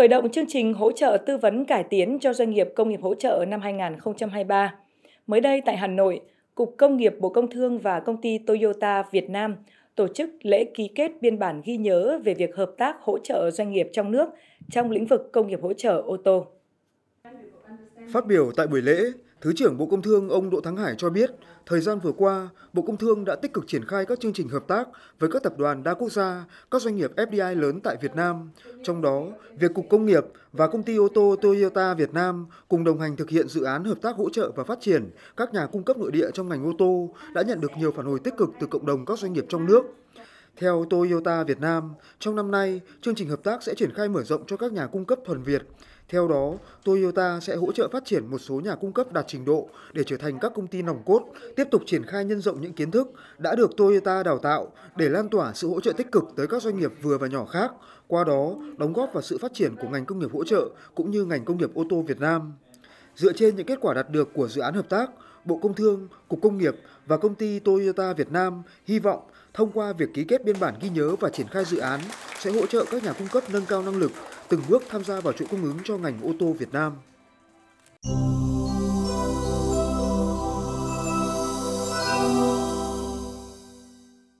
khởi động chương trình hỗ trợ tư vấn cải tiến cho doanh nghiệp công nghiệp hỗ trợ năm 2023. Mới đây tại Hà Nội, Cục Công nghiệp Bộ Công Thương và công ty Toyota Việt Nam tổ chức lễ ký kết biên bản ghi nhớ về việc hợp tác hỗ trợ doanh nghiệp trong nước trong lĩnh vực công nghiệp hỗ trợ ô tô. Phát biểu tại buổi lễ, Thứ trưởng Bộ Công Thương ông Đỗ Thắng Hải cho biết, thời gian vừa qua, Bộ Công Thương đã tích cực triển khai các chương trình hợp tác với các tập đoàn đa quốc gia, các doanh nghiệp FDI lớn tại Việt Nam. Trong đó, việc Cục Công nghiệp và Công ty ô tô Toyota Việt Nam cùng đồng hành thực hiện dự án hợp tác hỗ trợ và phát triển các nhà cung cấp nội địa trong ngành ô tô đã nhận được nhiều phản hồi tích cực từ cộng đồng các doanh nghiệp trong nước. Theo Toyota Việt Nam, trong năm nay, chương trình hợp tác sẽ triển khai mở rộng cho các nhà cung cấp thuần Việt. Theo đó, Toyota sẽ hỗ trợ phát triển một số nhà cung cấp đạt trình độ để trở thành các công ty nòng cốt, tiếp tục triển khai nhân rộng những kiến thức đã được Toyota đào tạo để lan tỏa sự hỗ trợ tích cực tới các doanh nghiệp vừa và nhỏ khác, qua đó đóng góp vào sự phát triển của ngành công nghiệp hỗ trợ cũng như ngành công nghiệp ô tô Việt Nam. Dựa trên những kết quả đạt được của dự án hợp tác, Bộ Công Thương, Cục Công nghiệp và công ty Toyota Việt Nam hy vọng thông qua việc ký kết biên bản ghi nhớ và triển khai dự án sẽ hỗ trợ các nhà cung cấp nâng cao năng lực, từng bước tham gia vào chuỗi cung ứng cho ngành ô tô Việt Nam.